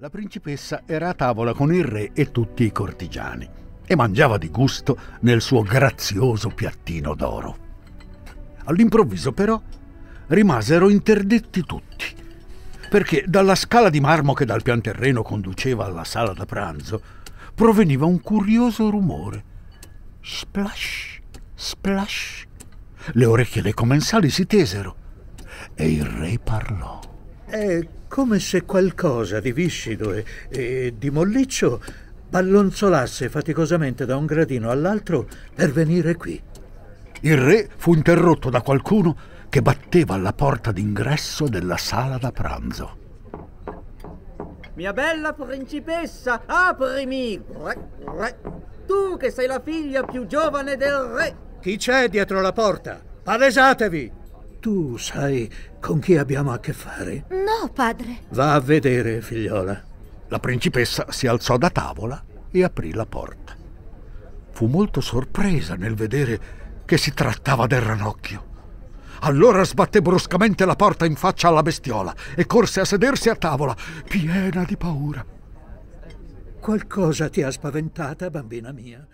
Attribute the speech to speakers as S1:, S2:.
S1: La principessa era a tavola con il re e tutti i cortigiani e mangiava di gusto nel suo grazioso piattino d'oro. All'improvviso però rimasero interdetti tutti, perché dalla scala di marmo che dal pianterreno conduceva alla sala da pranzo proveniva un curioso rumore. Splash, splash. Le orecchie dei commensali si tesero e il re parlò.
S2: È come se qualcosa di viscido e, e di molliccio ballonzolasse faticosamente da un gradino all'altro
S1: per venire qui. Il re fu interrotto da qualcuno che batteva alla porta d'ingresso della sala da pranzo.
S3: Mia bella principessa, aprimi! Re, re. Tu che sei la figlia più giovane del re!
S4: Chi c'è dietro la porta? Palesatevi! Tu sai
S1: con chi abbiamo a che fare?
S3: No, padre.
S1: Va a vedere, figliola. La principessa si alzò da tavola e aprì la porta. Fu molto sorpresa nel vedere che si trattava del ranocchio. Allora sbatté bruscamente la porta in faccia alla bestiola e corse a sedersi a tavola, piena di paura.
S3: Qualcosa ti ha spaventata, bambina mia?